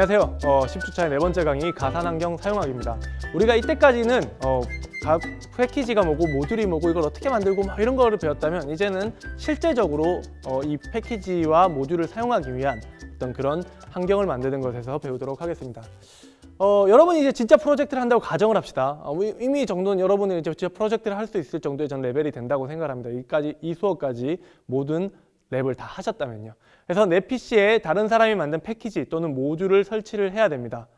안녕하세요 어, 10주차의 네 번째 강의 가산환경 사용학입니다 우리가 이때까지는 어, 각 패키지가 뭐고 모듈이 뭐고 이걸 어떻게 만들고 막 이런 거를 배웠다면 이제는 실제적으로 어, 이 패키지와 모듈을 사용하기 위한 어떤 그런 환경을 만드는 것에서 배우도록 하겠습니다 어, 여러분이 이제 진짜 프로젝트를 한다고 가정을 합시다. 어, 이미 정도는 여러분이 이제 진짜 프로젝트를 할 수 있을 정도의 전 레벨이 된다고 생각합니다. 이까지 이 수업까지 모든 랩을 다 하셨다면요. 그래서 내 PC에 다른 사람이 만든 패키지 또는 모듈을 설치를 해야 됩니다.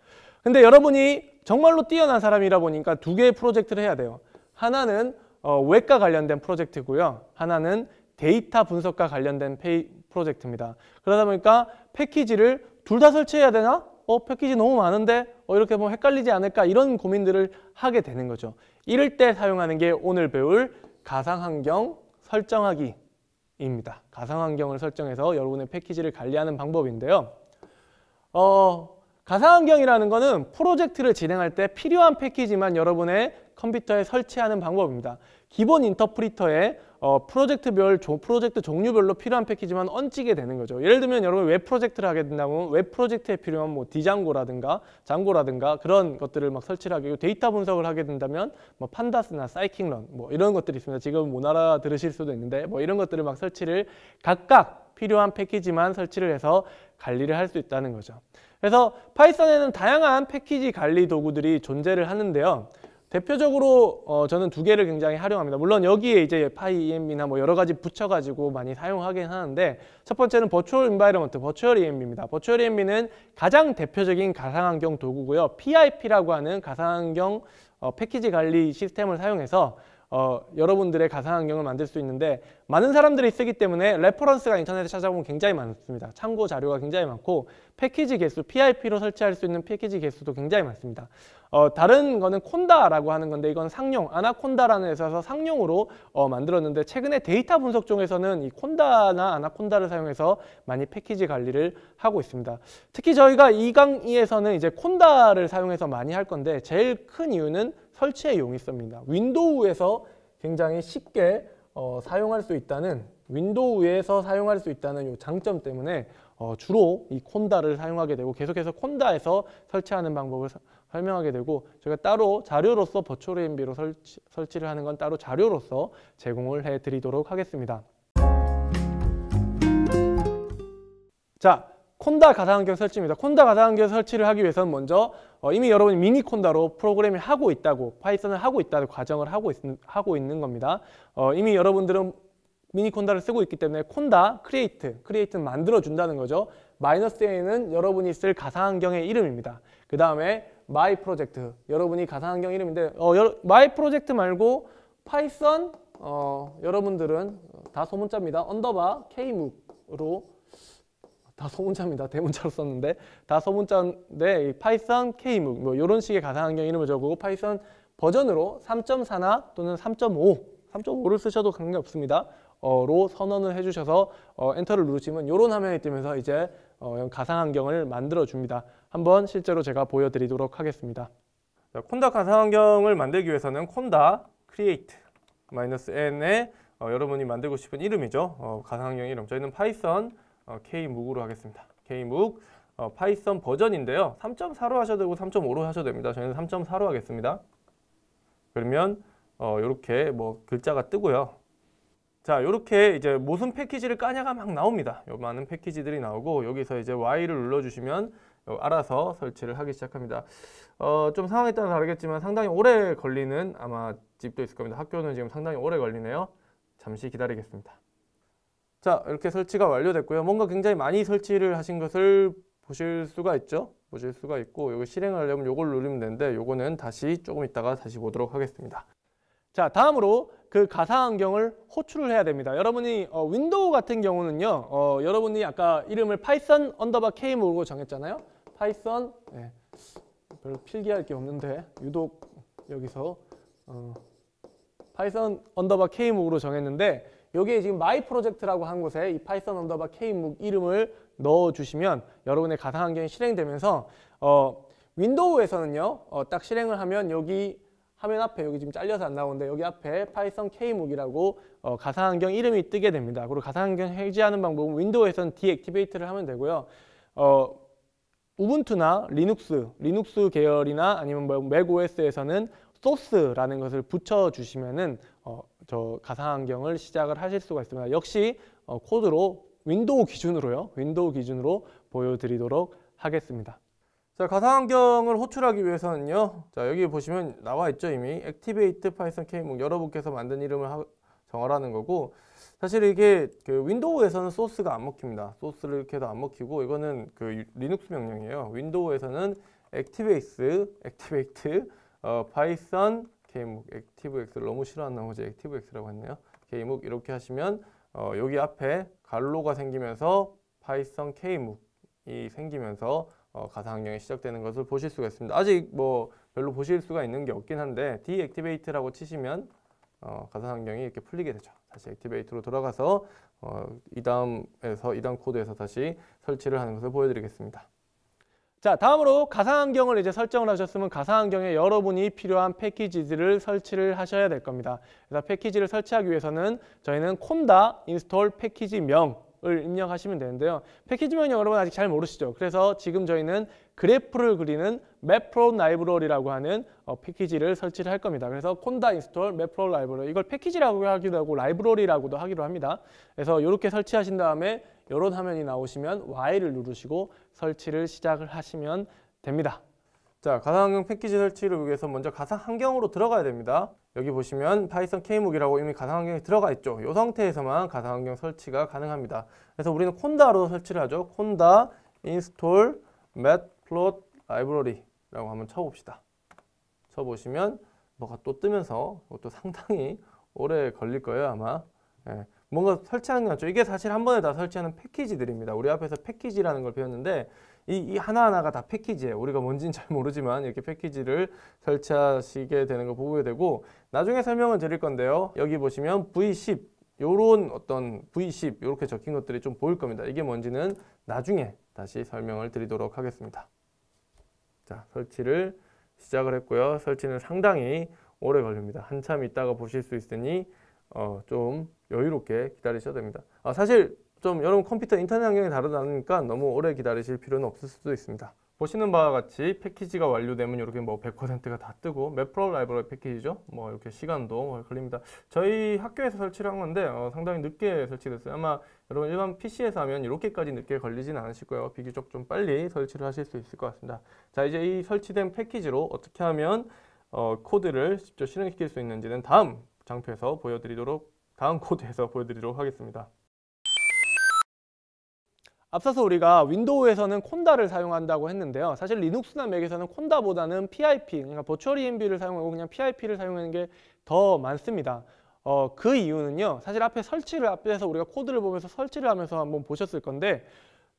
근데 여러분이 정말로 뛰어난 사람이라 보니까 두 개의 프로젝트를 해야 돼요. 하나는 어, 웹과 관련된 프로젝트고요. 하나는 데이터 분석과 관련된 페이, 프로젝트입니다. 그러다 보니까 패키지를 둘 다 설치해야 되나? 어, 패키지 너무 많은데 어, 이렇게 보 뭐 헷갈리지 않을까 이런 고민들을 하게 되는 거죠. 이럴 때 사용하는 게 오늘 배울 가상환경 설정하기 입니다. 가상환경을 설정해서 여러분의 패키지를 관리하는 방법인데요. 어, 가상환경이라는 것은 프로젝트를 진행할 때 필요한 패키지만 여러분의 컴퓨터에 설치하는 방법입니다. 기본 인터프리터에 어, 프로젝트별 조, 프로젝트 종류별로 필요한 패키지만 얹히게 되는 거죠. 예를 들면 여러분 웹 프로젝트를 하게 된다면 웹 프로젝트에 필요한 뭐 디장고라든가 장고라든가 그런 것들을 막 설치를 하게 되고 데이터 분석을 하게 된다면 뭐 판다스나 사이킹런 뭐 이런 것들이 있습니다. 지금 못 알아 들으실 수도 있는데 뭐 이런 것들을 막 설치를 각각 필요한 패키지만 설치를 해서 관리를 할 수 있다는 거죠. 그래서 파이썬에는 다양한 패키지 관리 도구들이 존재를 하는데요. 대표적으로 어, 저는 두 개를 굉장히 활용합니다. 물론 여기에 이제 파이 EMB나 뭐 여러 가지 붙여가지고 많이 사용하긴 하는데 첫 번째는 버추얼 인바이러먼트, 버추얼 EMB입니다. 버추얼 EMB는 가장 대표적인 가상환경 도구고요. PIP라고 하는 가상환경 어, 패키지 관리 시스템을 사용해서 어, 여러분들의 가상환경을 만들 수 있는데 많은 사람들이 쓰기 때문에 레퍼런스가 인터넷에 찾아보면 굉장히 많습니다. 참고 자료가 굉장히 많고 패키지 개수, PIP로 설치할 수 있는 패키지 개수도 굉장히 많습니다. 어, 다른 거는 콘다라고 하는 건데 이건 상용, 아나콘다라는 회사에서 상용으로 어, 만들었는데 최근에 데이터 분석 중에서는이 콘다나 아나콘다를 사용해서 많이 패키지 관리를 하고 있습니다. 특히 저희가 이 강의에서는 이제 콘다를 사용해서 많이 할 건데 제일 큰 이유는 설치의 용이성입니다. 윈도우에서 굉장히 쉽게 어, 사용할 수 있다는 윈도우에서 사용할 수 있다는 이 장점 때문에 어, 주로 이 콘다를 사용하게 되고 계속해서 콘다에서 설치하는 방법을 사, 설명하게 되고 저희가 따로 자료로서 버추얼 EMB로 설치, 설치를 하는 건 따로 자료로서 제공을 해드리도록 하겠습니다. 자, 콘다 가상환경 설치입니다. 콘다 가상환경 설치를 하기 위해서는 먼저 어, 이미 여러분이 미니 콘다로 프로그램을 하고 있다고 파이썬을 하고 있다는 과정을 하고, 있, 하고 있는 겁니다. 어, 이미 여러분들은 미니 콘다를 쓰고 있기 때문에 콘다 크리에이트 크리에이트는 만들어준다는 거죠. 마이너스 A는 여러분이 쓸 가상환경의 이름입니다. 그 다음에 마이 프로젝트 여러분이 가상환경 이름인데 어, 여러, 마이 프로젝트 말고 파이썬 어, 여러분들은 다 소문자입니다. 언더바 K묵으로 다 소문자입니다. 대문자로 썼는데 다 소문자인데 파이썬 K묵 뭐 이런 뭐 식의 가상환경 이름을 적고 파이썬 버전으로 3.4나 또는 3.5, 3.5를 쓰셔도 관계없습니다. 어, 로 선언을 해주셔서 어, 엔터를 누르시면 이런 화면이 뜨면서 이제 어, 가상환경을 만들어줍니다. 한번 실제로 제가 보여드리도록 하겠습니다. 자, 콘다 가상환경을 만들기 위해서는 콘다 create 마이너스 n 의 어, 여러분이 만들고 싶은 이름이죠. 어, 가상환경 이름. 저희는 파이썬 어, K묵으로 하겠습니다. K묵 어, 파이썬 버전인데요. 3.4로 하셔도 되고 3.5로 하셔도 됩니다. 저희는 3.4로 하겠습니다. 그러면 어, 이렇게 뭐 글자가 뜨고요. 자, 이렇게 이제 무슨 패키지를 까냐가 막 나옵니다. 요 많은 패키지들이 나오고 여기서 이제 Y를 눌러주시면 알아서 설치를 하기 시작합니다. 어, 좀 상황에 따라 다르겠지만 상당히 오래 걸리는 아마 집도 있을 겁니다. 학교는 지금 상당히 오래 걸리네요. 잠시 기다리겠습니다. 자 이렇게 설치가 완료됐고요. 뭔가 굉장히 많이 설치를 하신 것을 보실 수가 있죠. 보실 수가 있고 여기 실행 하려면 이걸 누르면 되는데 요거는 다시 조금 있다가 다시 보도록 하겠습니다. 자 다음으로 그 가상 환경을 호출을 해야 됩니다. 여러분이 어, 윈도우 같은 경우는요. 어, 여러분이 아까 이름을 파이썬 언더바 K모로 정했잖아요. 파이썬 네, 별로 필기할 게 없는데 유독 여기서 어, 파이썬 언더바 K모로 정했는데 여기에 지금 마이 프로젝트라고 한 곳에 이 파이썬 언더바 k 묵 이름을 넣어주시면 여러분의 가상 환경이 실행되면서 어, 윈도우에서는요 어, 딱 실행을 하면 여기 화면 앞에 여기 지금 잘려서 안 나오는데 여기 앞에 파이썬 k 묵이라고 어, 가상 환경 이름이 뜨게 됩니다. 그리고 가상 환경 해제하는 방법은 윈도우에서는 디액티베이트를 하면 되고요. 어, 우분투나 리눅스, 리눅스 계열이나 아니면 뭐 맥OS에서는 소스라는 것을 붙여주시면은 어, 저 가상환경을 시작을 하실 수가 있습니다. 역시 어, 코드로 윈도우 기준으로요. 윈도우 기준으로 보여드리도록 하겠습니다. 자, 가상환경을 호출하기 위해서는요. 자, 여기 보시면 나와 있죠. 이미 액티베이트 파이썬 케이목 뭐 여러분께서 만든 이름을 하, 정하라는 거고 사실 이게 그 윈도우에서는 소스가 안 먹힙니다. 소스를 이렇게 해서 안 먹히고 이거는 그 리눅스 명령이에요. 윈도우에서는 액티베이스, 액티베이트, 어, 파이썬 개목 액티브 X를 너무 싫어하는 나머지 액티브 X라고 했네요. 개목 이렇게 하시면 어, 여기 앞에 갈로가 생기면서 파이썬 K묵이 생기면서 어, 가상학령이 시작되는 것을 보실 수가 있습니다. 아직 뭐 별로 보실 수가 있는 게 없긴 한데 deactivate라고 치시면 어, 가상환경이 이렇게 풀리게 되죠. 다시 액티베이트로 돌아가서 어, 이 다음에서 이 다음 코드에서 다시 설치를 하는 것을 보여드리겠습니다. 자, 다음으로 가상환경을 이제 설정을 하셨으면 가상환경에 여러분이 필요한 패키지들을 설치를 하셔야 될 겁니다. 그래서 패키지를 설치하기 위해서는 저희는 콘다 인스톨 패키지명 을 입력하시면 되는데요. 패키지 명령 여러분 아직 잘 모르시죠? 그래서 지금 저희는 그래프를 그리는 맵프로 라이브러리라고 하는 어, 패키지를 설치를 할 겁니다. 그래서 콘다 인스톨 맵프로 라이브러리 이걸 패키지라고 하기도 하고 라이브러리라고도 하기로 합니다. 그래서 이렇게 설치하신 다음에 이런 화면이 나오시면 Y를 누르시고 설치를 시작을 하시면 됩니다. 자, 가상환경 패키지 설치를 위해서 먼저 가상환경으로 들어가야 됩니다. 여기 보시면 파이썬 K무기라고 이미 가상환경에 들어가 있죠. 이 상태에서만 가상환경 설치가 가능합니다. 그래서 우리는 콘다로 설치를 하죠. 콘다 인스톨 matplot library라고 한번 쳐봅시다. 쳐보시면 뭐가 또 뜨면서 이것도 상당히 오래 걸릴 거예요 아마. 예, 뭔가 설치하는 게 낫죠. 이게 사실 한 번에 다 설치하는 패키지들입니다. 우리 앞에서 패키지라는 걸 배웠는데 이, 이 하나하나가 다 패키지예요. 우리가 뭔지는 잘 모르지만 이렇게 패키지를 설치하시게 되는 거 보게 되고 나중에 설명을 드릴 건데요. 여기 보시면 V10 요런 어떤 V10 이렇게 적힌 것들이 좀 보일 겁니다. 이게 뭔지는 나중에 다시 설명을 드리도록 하겠습니다. 자, 설치를 시작을 했고요. 설치는 상당히 오래 걸립니다. 한참 있다가 보실 수 있으니 어, 좀 여유롭게 기다리셔도 됩니다. 아, 사실 좀 여러분 컴퓨터 인터넷 환경이 다르다니까 너무 오래 기다리실 필요는 없을 수도 있습니다. 보시는 바와 같이 패키지가 완료되면 이렇게 뭐 100%가 다 뜨고 맵프로 라이브러리 패키지죠. 뭐 이렇게 시간도 뭐 걸립니다. 저희 학교에서 설치를 한 건데 어, 상당히 늦게 설치됐어요. 아마 여러분 일반 PC에서 하면 이렇게까지 늦게 걸리진 않으실 거예요. 비교적 좀 빨리 설치를 하실 수 있을 것 같습니다. 자 이제 이 설치된 패키지로 어떻게 하면 어, 코드를 직접 실행시킬 수 있는지는 다음 장표에서 보여드리도록 다음 코드에서 보여드리도록 하겠습니다. 앞서서 우리가 윈도우에서는 콘다를 사용한다고 했는데요. 사실 리눅스나 맥에서는 콘다보다는 PIP, 그러니까 버추얼 EMB를 사용하고 그냥 PIP를 사용하는 게 더 많습니다. 어, 그 이유는요. 사실 앞에 설치를 앞에서 우리가 코드를 보면서 설치를 하면서 한번 보셨을 건데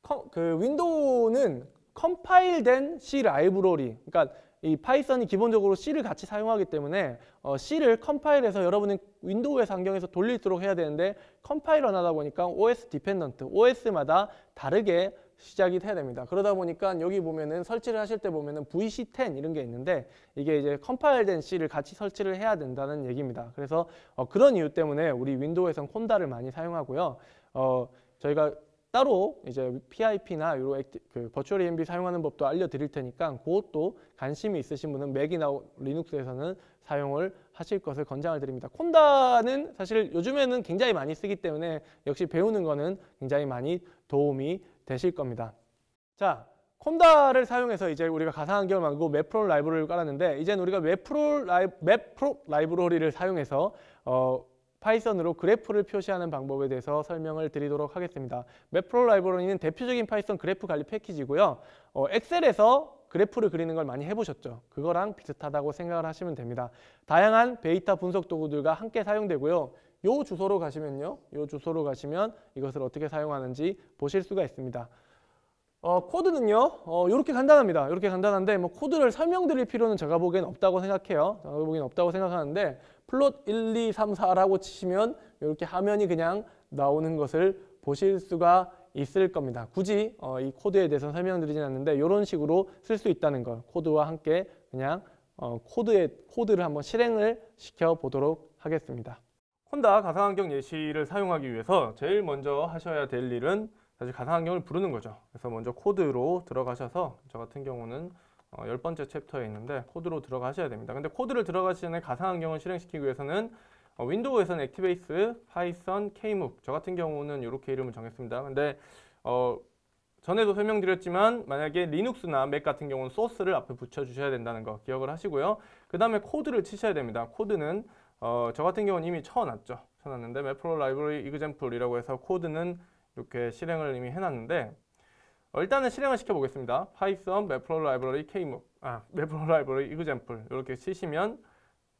컴, 그 윈도우는 컴파일된 C 라이브러리, 그러니까 이 파이썬이 기본적으로 C를 같이 사용하기 때문에 어, C를 컴파일해서 여러분은 윈도우의 환경에서 돌릴수록 해야 되는데 컴파일을 하다 보니까 OS 디펜던트, OS마다 다르게 시작이 돼야 됩니다. 그러다 보니까 여기 보면은 설치를 하실 때 보면은 VC10 이런 게 있는데 이게 이제 컴파일된 C를 같이 설치를 해야 된다는 얘기입니다. 그래서 어, 그런 이유 때문에 우리 윈도우에선 콘다를 많이 사용하고요. 어, 저희가 따로 이제 PIP나 요로 액티, 그 버추얼 EMB 사용하는 법도 알려드릴 테니까 그것도 관심이 있으신 분은 맥이나 리눅스에서는 사용을 하실 것을 권장을 드립니다. 콘다는 사실 요즘에는 굉장히 많이 쓰기 때문에 역시 배우는 거는 굉장히 많이 도움이 되실 겁니다. 자, 콘다를 사용해서 이제 우리가 가상환경을 만들고 맵프롤 라이브러리를 깔았는데 이제는 우리가 맵프롤 라이, 맵 라이브러리를 사용해서 어, 파이썬으로 그래프를 표시하는 방법에 대해서 설명을 드리도록 하겠습니다. 맵프로 라이브러리는 대표적인 파이썬 그래프 관리 패키지고요. 어, 엑셀에서 그래프를 그리는 걸 많이 해보셨죠. 그거랑 비슷하다고 생각을 하시면 됩니다. 다양한 데이터 분석 도구들과 함께 사용되고요. 요 주소로 가시면요. 요 주소로 가시면 이것을 어떻게 사용하는지 보실 수가 있습니다. 어, 코드는요. 어, 이렇게 간단합니다. 이렇게 간단한데 뭐 코드를 설명드릴 필요는 제가 보기엔 없다고 생각해요. 제가 보기엔 없다고 생각하는데 플롯 1, 2, 3, 4라고 치시면 이렇게 화면이 그냥 나오는 것을 보실 수가 있을 겁니다. 굳이 어, 이 코드에 대해서 설명드리진 않는데 이런 식으로 쓸 수 있다는 것. 코드와 함께 그냥 어, 코드에, 코드를 한번 실행을 시켜보도록 하겠습니다. 혼다 가상환경 예시를 사용하기 위해서 제일 먼저 하셔야 될 일은 사실 가상환경을 부르는 거죠. 그래서 먼저 코드로 들어가셔서 저 같은 경우는 어, 열 번째 챕터에 있는데 코드로 들어가셔야 됩니다. 근데 코드를 들어가기 전에 가상환경을 실행시키기 위해서는 어, 윈도우에서는 액티베이스, 파이썬, Kmove 저 같은 경우는 이렇게 이름을 정했습니다. 근데 어, 전에도 설명드렸지만 만약에 리눅스나 맥 같은 경우는 소스를 앞에 붙여주셔야 된다는 거 기억을 하시고요. 그 다음에 코드를 치셔야 됩니다. 코드는 어, 저 같은 경우는 이미 쳐놨죠. 쳐놨는데 매프로 라이브러리 이그젬플이라고 해서 코드는 이렇게 실행을 이미 해놨는데 일단은 실행을 시켜보겠습니다. 파이썬 맵플러 라이브러리 케이모 아, 맵플러 라이브러리 이그젠플 이렇게 치시면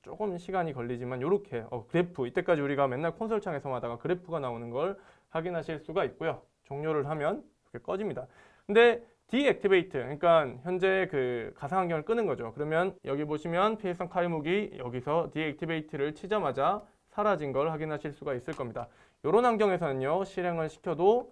조금 시간이 걸리지만 이렇게 어, 그래프 이때까지 우리가 맨날 콘솔 창에서 하다가 그래프가 나오는 걸 확인하실 수가 있고요. 종료를 하면 이렇게 꺼집니다. 근데 디액티베이트 그러니까 현재 그 가상환경을 끄는 거죠. 그러면 여기 보시면 피해성 칼무이 여기서 디액티베이트를 치자마자 사라진 걸 확인하실 수가 있을 겁니다. 이런 환경에서는요. 실행을 시켜도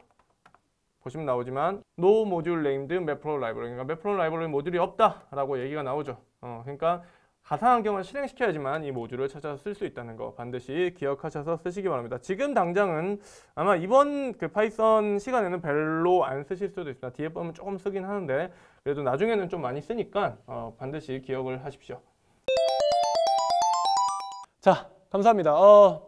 보시면 나오지만 no module named mapflow library 그러니까 mapflow library 모듈이 없다 라고 얘기가 나오죠 어, 그러니까 가상환경을 실행시켜야지만 이 모듈을 찾아서 쓸 수 있다는 거 반드시 기억하셔서 쓰시기 바랍니다 지금 당장은 아마 이번 그 파이썬 시간에는 별로 안 쓰실 수도 있습니다 뒤에 보면 조금 쓰긴 하는데 그래도 나중에는 좀 많이 쓰니까 어, 반드시 기억을 하십시오 자 감사합니다 어,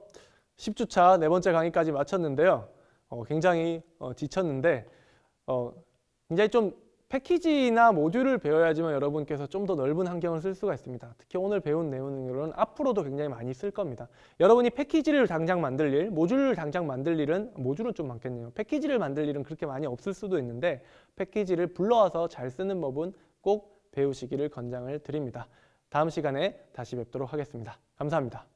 10주차 네 번째 강의까지 마쳤는데요 어, 굉장히 어, 지쳤는데 어, 굉장히 좀 패키지나 모듈을 배워야지만 여러분께서 좀 더 넓은 환경을 쓸 수가 있습니다. 특히 오늘 배운 내용은 앞으로도 굉장히 많이 쓸 겁니다. 여러분이 패키지를 당장 만들 일, 모듈을 당장 만들 일은 모듈은 좀 많겠네요. 패키지를 만들 일은 그렇게 많이 없을 수도 있는데 패키지를 불러와서 잘 쓰는 법은 꼭 배우시기를 권장을 드립니다. 다음 시간에 다시 뵙도록 하겠습니다. 감사합니다.